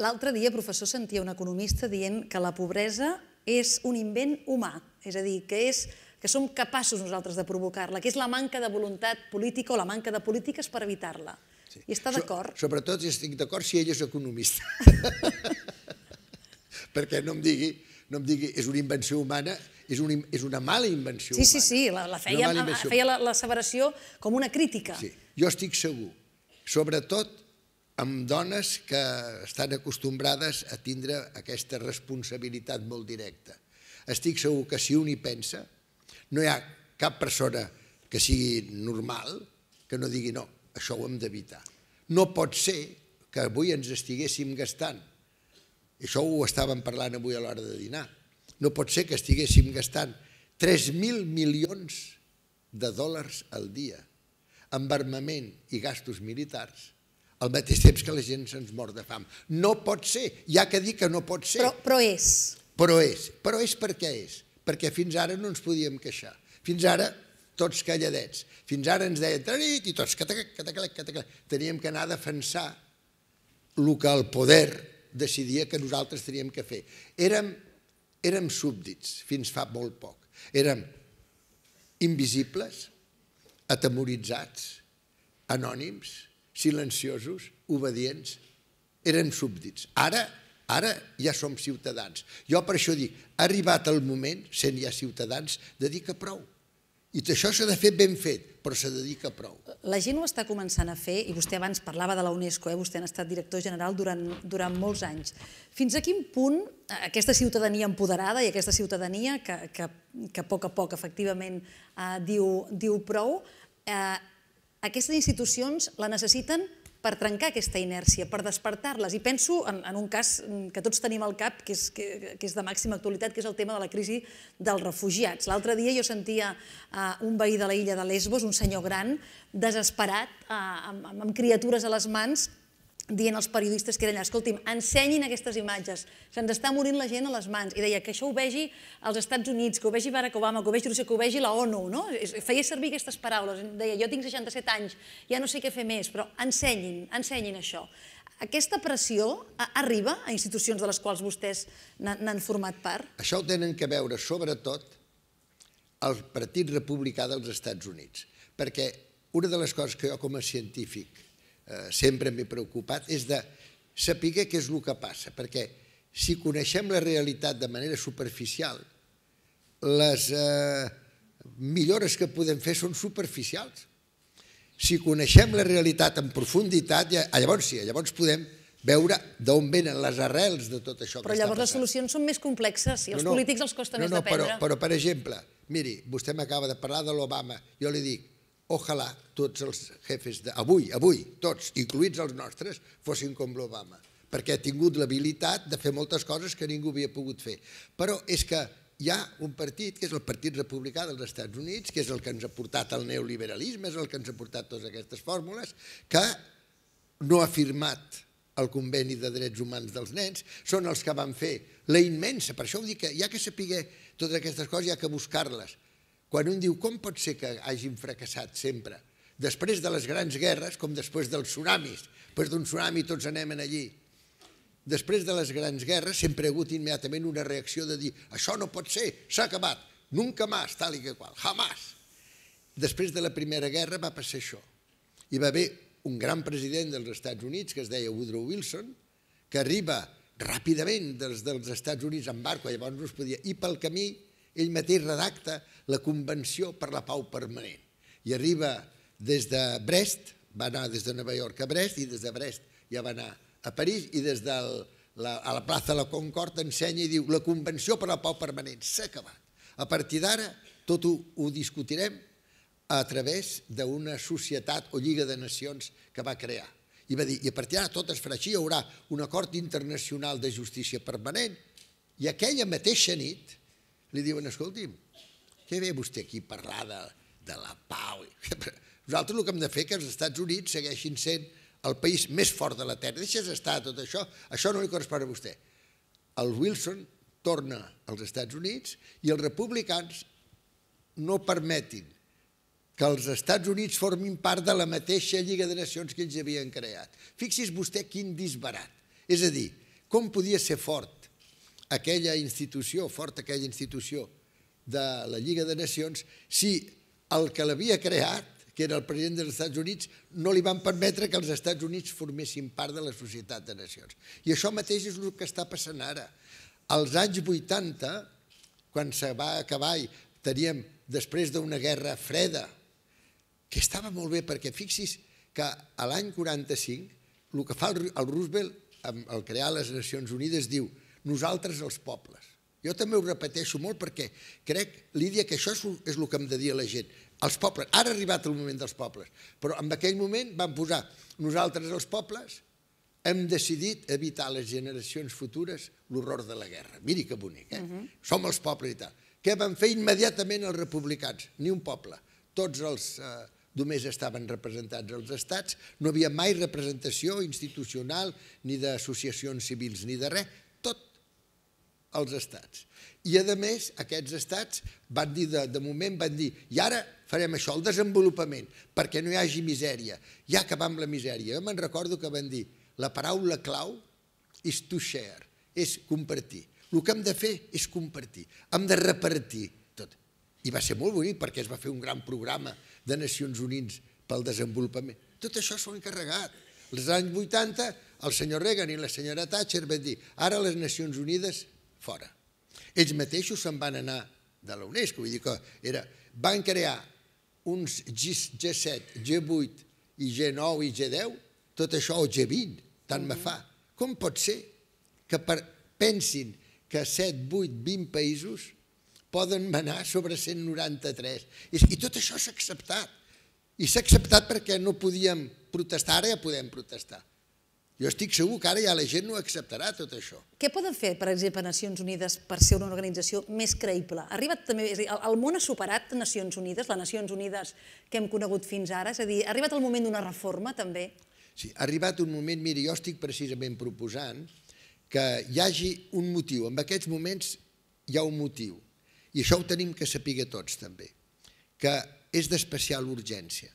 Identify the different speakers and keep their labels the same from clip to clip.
Speaker 1: L'altre dia, professor, sentia un economista dient que la pobresa és un invent humà, és a dir, que, és, que som capaços nosaltres de provocar-la, que és la manca de voluntat política o la manca de polítiques per evitar-la.
Speaker 2: Sí. I està d'acord? So, sobretot si estic d'acord si ell és economista. Perquè no em digui no em digui, és una invenció humana, és una, és una mala invenció sí, humana. Sí,
Speaker 1: sí, la, la feia, feia l'asseveració la, la com una crítica.
Speaker 2: Sí. Jo estic segur, sobretot amb dones que estan acostumbrades a tindre aquesta responsabilitat molt directa. Estic segur que si un hi pensa, no hi ha cap persona que sigui normal que no digui no, això ho hem d'evitar. No pot ser que avui ens estiguéssim gastant, això ho estàvem parlant avui a l'hora de dinar, no pot ser que estiguéssim gastant 3.000 milions de dòlars al dia en armament i gastos militars al mateix temps que la gent se'ns mor de fam. No pot ser, ja que dir que no pot ser. Però, però és. Però és. Però és perquè és. Perquè fins ara no ens podíem queixar. Fins ara, tots calladets. Fins ara ens deien tranit i tots cataclec, cataclec, cataclec. Teníem que anar a defensar el que el poder decidia que nosaltres teníem que fer. Érem, érem súbdits fins fa molt poc. Érem invisibles, atemoritzats, anònims, silenciosos, obedients, érem súbdits. Ara, ara ja som ciutadans. Jo per això dic, ha arribat el moment, sent ja ciutadans, de dir que prou. I això s'ha de fer ben fet, però s'ha de dir que prou.
Speaker 1: La gent ho està començant a fer, i vostè abans parlava de la UNESCO, eh? vostè han estat director general durant, durant molts anys. Fins a quin punt eh, aquesta ciutadania empoderada i aquesta ciutadania que, que, que a poc a poc efectivament eh, diu, diu prou, eh, aquestes institucions la necessiten per trencar aquesta inèrcia, per despertar-les. I penso en, en un cas que tots tenim al cap, que és, que, que és de màxima actualitat, que és el tema de la crisi dels refugiats. L'altre dia jo sentia uh, un veí de la illa de Lesbos, un senyor gran, desesperat, uh, amb, amb criatures a les mans, dient als periodistes que eren allà, escolti'm, ensenyin aquestes imatges, se'ns està morint la gent a les mans. I deia que això ho vegi als Estats Units, que ho vegi Barack Obama, que ho vegi Rússia, que ho vegi la ONU, no? Feia servir aquestes paraules, deia, jo tinc 67 anys, ja no sé què fer més, però ensenyin, ensenyin això. Aquesta pressió arriba a institucions de les quals vostès n'han format part?
Speaker 2: Això ho tenen que veure, sobretot, el Partit Republicà dels Estats Units, perquè una de les coses que jo com a científic Eh, sempre m'he preocupat, és de saber què és el que passa, perquè si coneixem la realitat de manera superficial, les eh, millores que podem fer són superficials. Si coneixem la realitat en profunditat, ja, llavors sí, llavors podem veure d'on venen les arrels de tot això però que està passant. Però llavors
Speaker 1: les solucions són més complexes i als els polítics els costa de més no, Però, però, per
Speaker 2: exemple, miri, vostè m'acaba de parlar de l'Obama, jo li dic, Ojalà tots els jefes d'avui, avui, tots, incluïts els nostres, fossin com l'Obama, perquè ha tingut l'habilitat de fer moltes coses que ningú havia pogut fer. Però és que hi ha un partit, que és el Partit Republicà dels Estats Units, que és el que ens ha portat al neoliberalisme, és el que ens ha portat totes aquestes fórmules, que no ha firmat el conveni de drets humans dels nens, són els que van fer la immensa, per això ho dic, que que saber totes aquestes coses, ja que buscar-les, quan un diu, com pot ser que hagin fracassat sempre? Després de les grans guerres, com després dels tsunamis. Després d'un tsunami tots anem allí. Després de les grans guerres sempre ha hagut immediatament una reacció de dir això no pot ser, s'ha acabat, nunca más, tal i que qual, jamás. Després de la Primera Guerra va passar això. Hi va haver un gran president dels Estats Units, que es deia Woodrow Wilson, que arriba ràpidament dels, dels Estats Units en barco, llavors no es podia, i pel camí ell mateix redacta la Convenció per la Pau Permanent i arriba des de Brest, va anar des de Nova York a Brest i des de Brest ja va anar a París i des de la, a la plaça de la Concord ensenya i diu la Convenció per la Pau Permanent s'ha acabat. A partir d'ara tot ho, ho discutirem a través d'una societat o lliga de nacions que va crear. I va dir, i a partir d'ara tot es farà així, hi haurà un acord internacional de justícia permanent. I aquella mateixa nit, li diuen, escolti'm, què ve vostè aquí a parlar de, de la pau? Nosaltres el que hem de fer que els Estats Units segueixin sent el país més fort de la Terra. Deixes estar tot això, això no li correspon a vostè. El Wilson torna als Estats Units i els republicans no permetin que els Estats Units formin part de la mateixa Lliga de Nacions que ells havien creat. Fixi's vostè quin disbarat. És a dir, com podia ser fort aquella institució, forta aquella institució de la Lliga de Nacions, si el que l'havia creat, que era el president dels Estats Units, no li van permetre que els Estats Units formessin part de la societat de nacions. I això mateix és el que està passant ara. Als anys 80, quan se va acabar i teníem, després d'una guerra freda, que estava molt bé, perquè fixis que l'any 45, el que fa el Roosevelt, al crear les Nacions Unides, diu que nosaltres els pobles. Jo també ho repeteixo molt perquè crec, Lídia, que això és el que hem de dir a la gent. Els pobles, ara ha arribat el moment dels pobles, però en aquell moment van posar nosaltres els pobles, hem decidit evitar a les generacions futures l'horror de la guerra. Miri que bonic, eh? Mhm. Som els pobles i tal. Què van fer immediatament els republicans? Ni un poble. Tots els... Eh, només estaven representats els estats, no havia mai representació institucional, ni d'associacions civils, ni de res, als estats. I, a més, aquests estats van dir, de, de moment, van dir i ara farem això, el desenvolupament, perquè no hi hagi misèria. Ja acabam amb la misèria. Jo me'n recordo que van dir la paraula clau és to share, és compartir. El que hem de fer és compartir, hem de repartir tot. I va ser molt bonic perquè es va fer un gran programa de Nacions Units pel desenvolupament. Tot això s'ho han encarregat. Els anys 80, el senyor Reagan i la senyora Thatcher van dir ara les Nacions Unides fora. Ells mateixos se'n van anar de la UNESCO, vull dir que era, van crear uns G7, G8 i G9 i G10, tot això, o G20, tant me fa. Com pot ser que per, pensin que 7, 8, 20 països poden manar sobre 193? I, i tot això s'ha acceptat. I s'ha acceptat perquè no podíem protestar, ara ja podem protestar. Jo estic segur que ara ja la gent no acceptarà tot això.
Speaker 1: Què poden fer, per exemple, Nacions Unides per ser una organització més creïble? Arriba també, és el món ha superat Nacions Unides, les Nacions Unides que hem conegut fins ara? És a dir, ha arribat el moment d'una reforma, també?
Speaker 2: Sí, ha arribat un moment, mira, jo estic precisament proposant que hi hagi un motiu. En aquests moments hi ha un motiu. I això ho tenim que saber tots, també. Que és d'especial urgència.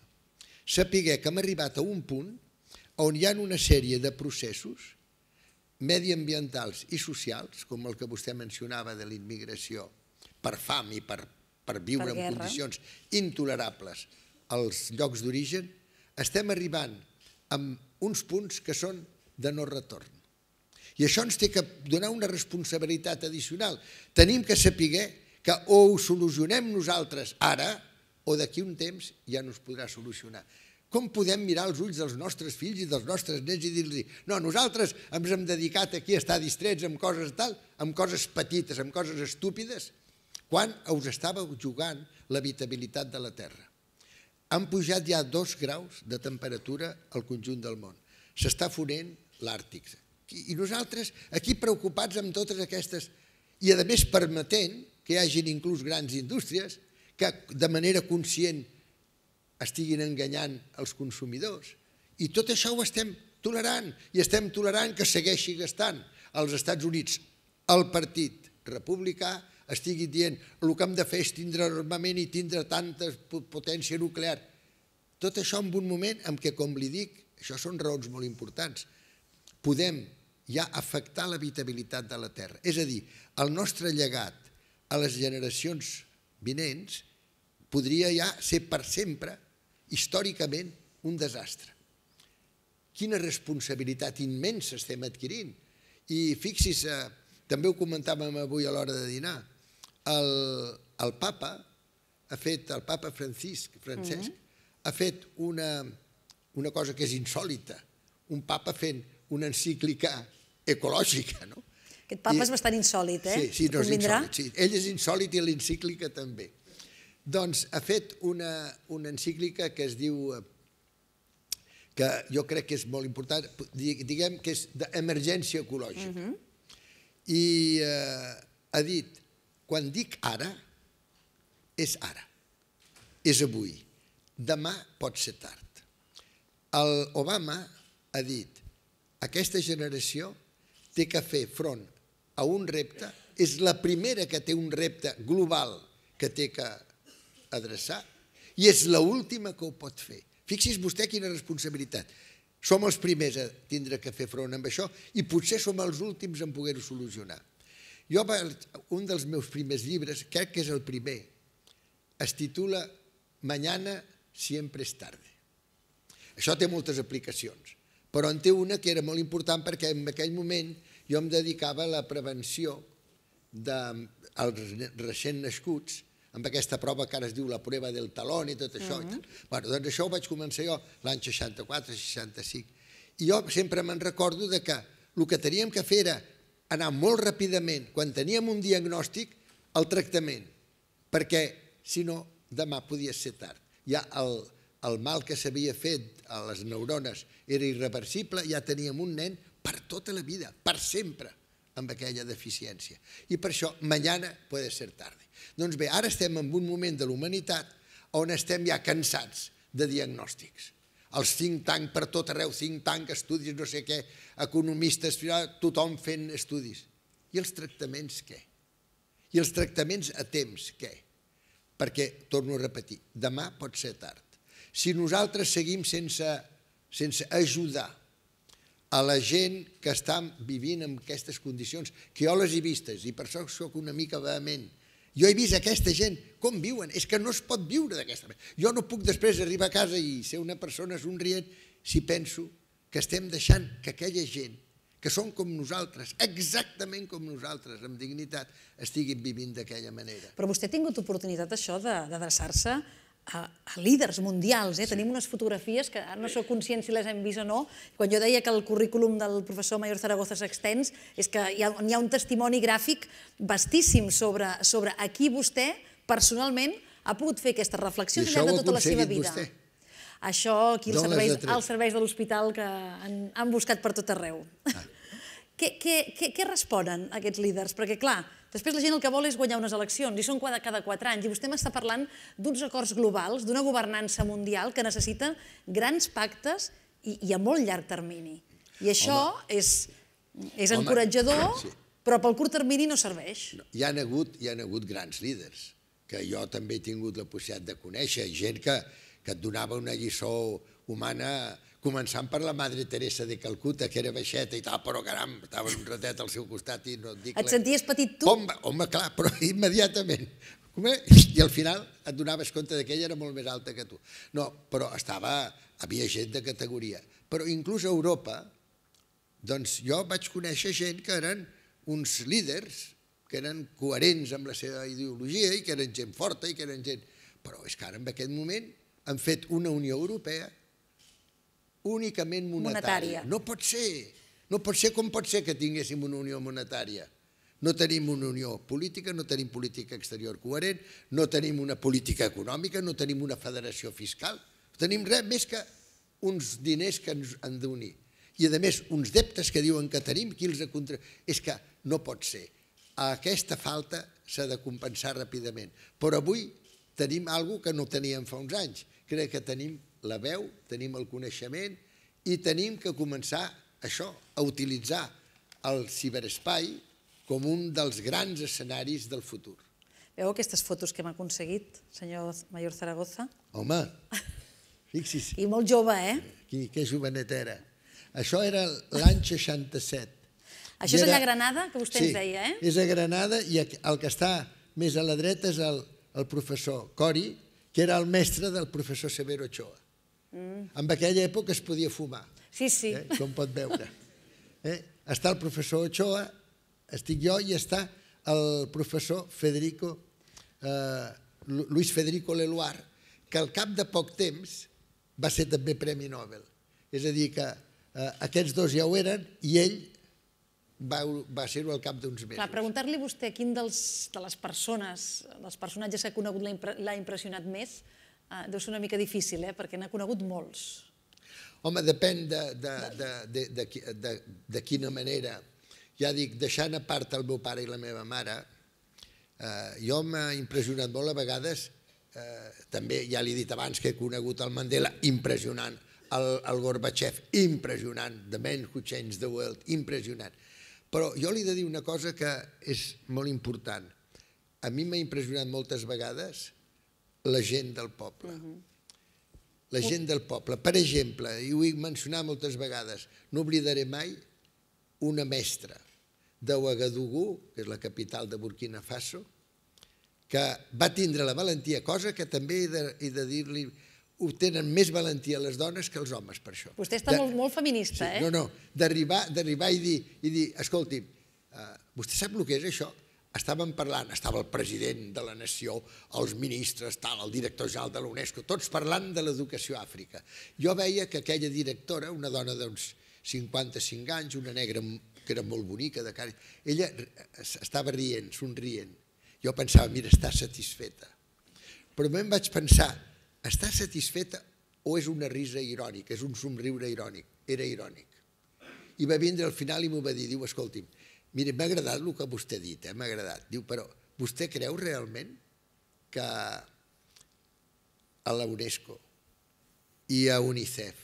Speaker 2: Saber que hem arribat a un punt on hi ha una sèrie de processos mediambientals i socials, com el que vostè mencionava de l'immigració, per fam i per, per viure per en condicions intolerables als llocs d'origen, estem arribant amb uns punts que són de no retorn. I això ens té que donar una responsabilitat addicional. Tenim que saber que o ho solucionem nosaltres ara o d'aquí un temps ja no es podrà solucionar. Com podem mirar els ulls dels nostres fills i dels nostres nens i dir-los no, nosaltres ens hem dedicat aquí a estar distrets amb coses tal, amb coses petites, amb coses estúpides, quan us estava jugant l'habitabilitat de la Terra. Han pujat ja dos graus de temperatura al conjunt del món. S'està fonent l'Àrtic. I nosaltres aquí preocupats amb totes aquestes... I a més permetent que hi hagin inclús grans indústries que de manera conscient estiguin enganyant els consumidors. I tot això ho estem tolerant, i estem tolerant que segueixi gastant als Estats Units el partit republicà estigui dient el que hem de fer és tindre armament i tindre tanta potència nuclear. Tot això en un moment en què, com li dic, això són raons molt importants, podem ja afectar l'habitabilitat de la Terra. És a dir, el nostre llegat a les generacions vinents podria ja ser per sempre històricament un desastre. Quina responsabilitat immensa estem adquirint. I fixi's, eh, també ho comentàvem avui a l'hora de dinar, el, el papa ha fet, el papa Francisc, Francesc, mm-hmm. ha fet una, una cosa que és insòlita, un papa fent una encíclica ecològica, no?
Speaker 1: Aquest papa és bastant insòlit, eh? Sí, sí no és insòlit.
Speaker 2: Sí. Ell és insòlit i l'encíclica també. Doncs ha fet una, una encíclica que es diu eh, que jo crec que és molt important, diguem que és d'emergència ecològica. Uh mhm. -huh. I eh, ha dit, quan dic ara, és ara, és avui, demà pot ser tard. El Obama ha dit, aquesta generació té que fer front a un repte, és la primera que té un repte global que té que adreçar i és l'última que ho pot fer. Fixi's vostè quina responsabilitat. Som els primers a tindre que fer front amb això i potser som els últims en poder-ho solucionar. Jo, un dels meus primers llibres, crec que és el primer, es titula Mañana siempre es tarde. Això té moltes aplicacions, però en té una que era molt important perquè en aquell moment jo em dedicava a la prevenció dels recent nascuts amb aquesta prova que ara es diu la prova del talón i tot això. Uh mhm. -huh. bueno, doncs això ho vaig començar jo l'any 64-65. I jo sempre me'n recordo de que el que teníem que fer era anar molt ràpidament, quan teníem un diagnòstic, al tractament, perquè si no demà podia ser tard. Ja el, el mal que s'havia fet a les neurones era irreversible, ja teníem un nen per tota la vida, per sempre amb aquella deficiència. I per això, mañana puede ser tarde. Doncs bé, ara estem en un moment de l'humanitat on estem ja cansats de diagnòstics. Els think tank per tot arreu, think tank, estudis, no sé què, economistes, tothom fent estudis. I els tractaments què? I els tractaments a temps què? Perquè, torno a repetir, demà pot ser tard. Si nosaltres seguim sense, sense ajudar a la gent que està vivint en aquestes condicions, que jo les he vistes i per això sóc una mica vehement. Jo he vist aquesta gent, com viuen, és que no es pot viure d'aquesta manera. Jo no puc després arribar a casa i ser una persona somrient si penso que estem deixant que aquella gent que són com nosaltres, exactament com nosaltres, amb dignitat, estiguin vivint d'aquella manera.
Speaker 1: Però vostè ha tingut oportunitat, això, d'adreçar-se a, a líders mundials. Eh? Tenim unes fotografies que no sóc conscient si les hem vist o no. Quan jo deia que el currículum del professor Mayor Zaragoza s'extens, és que hi ha, hi ha un testimoni gràfic vastíssim sobre, sobre a qui vostè personalment ha pogut fer aquestes reflexions de tota la seva vida. Vostè. Això aquí els serveis, serveis de l'hospital que han, han buscat per tot arreu. Ah. què responen aquests líders? Perquè, clar, Després la gent el que vol és guanyar unes eleccions, i són cada, cada quatre anys, i vostè m'està parlant d'uns acords globals, d'una governança mundial que necessita grans pactes i, i a molt llarg termini. I això és, és encoratjador, però pel curt termini no serveix.
Speaker 2: hi, han hagut, hi han hagut grans líders, que jo també he tingut la possibilitat de conèixer, gent que, que et donava una lliçó humana començant per la Madre Teresa de Calcuta, que era baixeta i tal, però caram, estava un ratet al seu costat i no et dic... Et senties petit tu? Home, home clar, però immediatament. I al final et donaves compte que ella era molt més alta que tu. No, però estava, havia gent de categoria. Però inclús a Europa, doncs jo vaig conèixer gent que eren uns líders, que eren coherents amb la seva ideologia i que eren gent forta i que eren gent... Però és que ara en aquest moment han fet una Unió Europea únicament monetària. monetària. No pot ser. No pot ser com pot ser que tinguéssim una unió monetària. No tenim una unió política, no tenim política exterior coherent, no tenim una política econòmica, no tenim una federació fiscal. No tenim res més que uns diners que ens han d'unir. I, a més, uns deptes que diuen que tenim, qui els ha contra... És que no pot ser. A aquesta falta s'ha de compensar ràpidament. Però avui tenim alguna que no teníem fa uns anys. Crec que tenim la veu, tenim el coneixement i tenim que començar això, a utilitzar el ciberespai com un dels grans escenaris del futur. Veu
Speaker 1: aquestes fotos que hem aconseguit, senyor Mayor Zaragoza? Home,
Speaker 2: fixi's. I molt jove, eh? Qui, que jovenet era. Això era l'any 67. Això I era... és a
Speaker 1: Granada, que vostè sí, ens deia, eh?
Speaker 2: és a Granada i el que està més a la dreta és el, el professor Cori, que era el mestre del professor Severo Ochoa. Mm. En aquella època es podia fumar, sí, sí. Eh? com pot veure. Eh? Està el professor Ochoa, estic jo, i està el professor Federico, eh, Luis Federico Leluar, que al cap de poc temps va ser també Premi Nobel. És a dir, que eh, aquests dos ja ho eren i ell va, va ser-ho al cap d'uns mesos.
Speaker 1: Preguntar-li vostè quin dels, de les persones, dels personatges que ha conegut l'ha impressionat més, Ah, deu ser una mica difícil, eh? perquè n'ha conegut molts.
Speaker 2: Home, depèn de, de, de, de, de, de, de quina manera. Ja dic, deixant a part el meu pare i la meva mare, eh, jo m'ha impressionat molt a vegades, eh, també ja l'he dit abans que he conegut el Mandela, impressionant, el, el Gorbachev, impressionant, The Man Who Changed the World, impressionant. Però jo li he de dir una cosa que és molt important. A mi m'ha impressionat moltes vegades la gent del poble. Mhm. La gent del poble. Per exemple, i ho he mencionat moltes vegades, no oblidaré mai una mestra de Ouagadougou, que és la capital de Burkina Faso, que va tindre la valentia, cosa que també he de, dir-li obtenen més valentia les dones que els homes per això.
Speaker 1: Vostè està molt, molt feminista, eh? No,
Speaker 2: no, d'arribar i dir, i dir, escolti, eh, vostè sap el que és això? estàvem parlant, estava el president de la nació, els ministres, tal, el director general de l'UNESCO, tots parlant de l'educació a Àfrica. Jo veia que aquella directora, una dona d'uns 55 anys, una negra que era molt bonica de cara, ella estava rient, somrient. Jo pensava, mira, està satisfeta. Però em vaig pensar, està satisfeta o és una risa irònica, és un somriure irònic? Era irònic. I va vindre al final i m'ho va dir, diu, escolti'm, Mire, m'ha agradat el que vostè ha dit, eh? m'ha agradat. Diu, però vostè creu realment que a la UNESCO i a UNICEF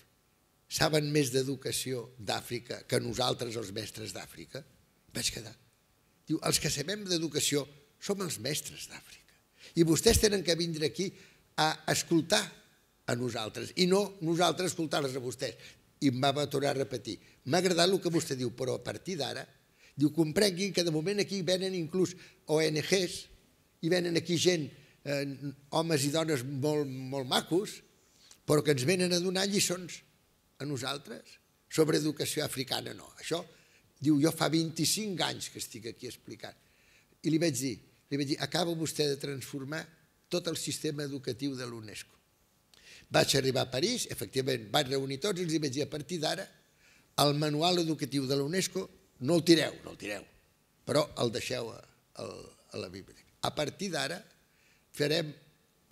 Speaker 2: saben més d'educació d'Àfrica que nosaltres els mestres d'Àfrica? Vaig quedar. Diu, els que sabem d'educació som els mestres d'Àfrica. I vostès tenen que vindre aquí a escoltar a nosaltres i no nosaltres escoltar-les a vostès. I em va tornar a repetir. M'ha agradat el que vostè diu, però a partir d'ara Diu, comprenguin que de moment aquí venen inclús ONGs i venen aquí gent, eh, homes i dones molt, molt macos, però que ens venen a donar lliçons a nosaltres sobre educació africana, no. Això, diu, jo fa 25 anys que estic aquí explicant. I li vaig dir, li vaig dir, acaba vostè de transformar tot el sistema educatiu de l'UNESCO. Vaig arribar a París, efectivament, vaig reunir tots i els vaig dir, a partir d'ara, el manual educatiu de l'UNESCO no el tireu, no el tireu, però el deixeu a, a, a la biblioteca. A partir d'ara farem,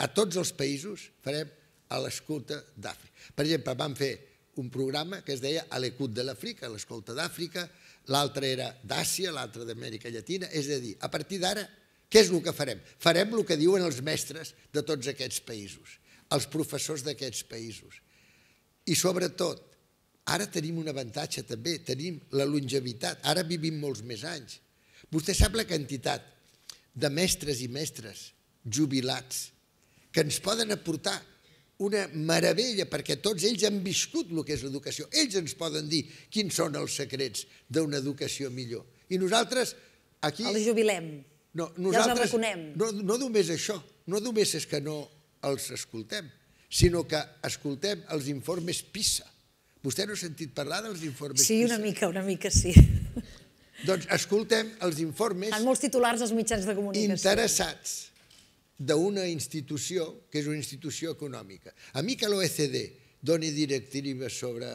Speaker 2: a tots els països, farem a l'escolta d'Àfrica. Per exemple, vam fer un programa que es deia a l'Ecut de l'Àfrica, a l'escolta d'Àfrica, l'altre era d'Àsia, l'altre d'Amèrica Llatina, és a dir, a partir d'ara, què és el que farem? Farem el que diuen els mestres de tots aquests països, els professors d'aquests països. I sobretot, Ara tenim un avantatge també, tenim la longevitat, ara vivim molts més anys. Vostè sap la quantitat de mestres i mestres jubilats que ens poden aportar una meravella, perquè tots ells han viscut el que és l'educació. Ells ens poden dir quins són els secrets d'una educació millor. I nosaltres aquí... Els jubilem. No, nosaltres, ja els reconem. No, no només això, no només és que no els escoltem, sinó que escoltem els informes PISA, Vostè no ha sentit parlar dels informes? Sí, una mica, una mica sí. Doncs escoltem els informes... En molts titulars dels mitjans de comunicació. ...interessats d'una institució que és una institució econòmica. A mi que l'OECD doni directives sobre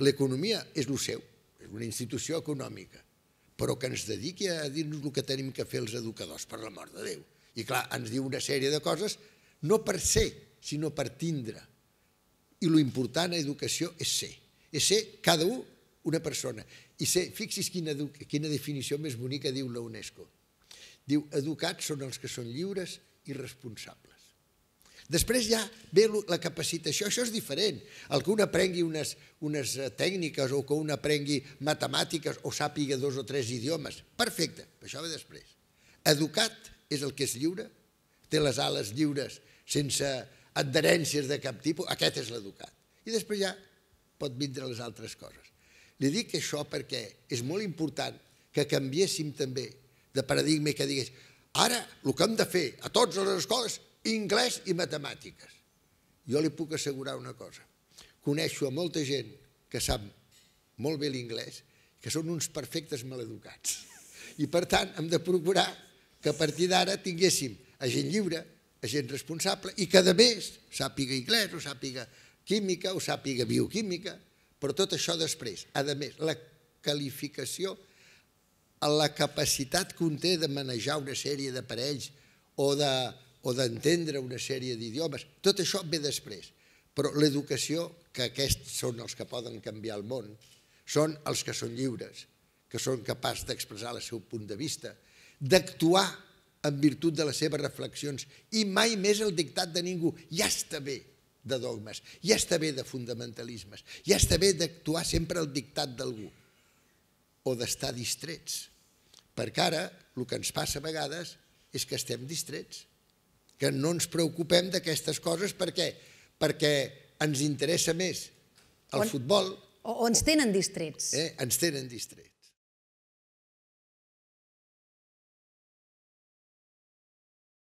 Speaker 2: l'economia és el seu, és una institució econòmica, però que ens dediqui a dir-nos el que tenim que fer els educadors, per la mort de Déu. I clar, ens diu una sèrie de coses, no per ser, sinó per tindre i lo important a educació és ser, és ser cada un una persona. I ser, fixi's quina, quina definició més bonica diu la UNESCO. Diu, educats són els que són lliures i responsables. Després ja ve la capacitació, això és diferent. El que un aprengui unes, unes eh, tècniques o que un aprengui matemàtiques o sàpiga dos o tres idiomes, perfecte, això ve després. Educat és el que és lliure, té les ales lliures sense adherències de cap tipus, aquest és l'educat. I després ja pot vindre les altres coses. Li dic això perquè és molt important que canviéssim també de paradigma i que digués ara el que hem de fer a totes les escoles, anglès i matemàtiques. Jo li puc assegurar una cosa. Coneixo a molta gent que sap molt bé l'anglès, que són uns perfectes maleducats. I per tant hem de procurar que a partir d'ara tinguéssim a gent lliure, gent responsable i que, a més, sàpiga anglès o sàpiga química o sàpiga bioquímica, però tot això després. A més, la qualificació, la capacitat que un té de manejar una sèrie d'aparells o d'entendre de, o una sèrie d'idiomes, tot això ve després. Però l'educació, que aquests són els que poden canviar el món, són els que són lliures, que són capaços d'expressar el seu punt de vista, d'actuar en virtut de les seves reflexions i mai més el dictat de ningú. Ja està bé de dogmes, ja està bé de fundamentalismes, ja està bé d'actuar sempre al dictat d'algú o d'estar distrets. Perquè ara el que ens passa a vegades és que estem distrets, que no ens preocupem d'aquestes coses perquè perquè ens interessa més el futbol.
Speaker 1: O, o ens tenen distrets.
Speaker 2: Eh, ens tenen distrets.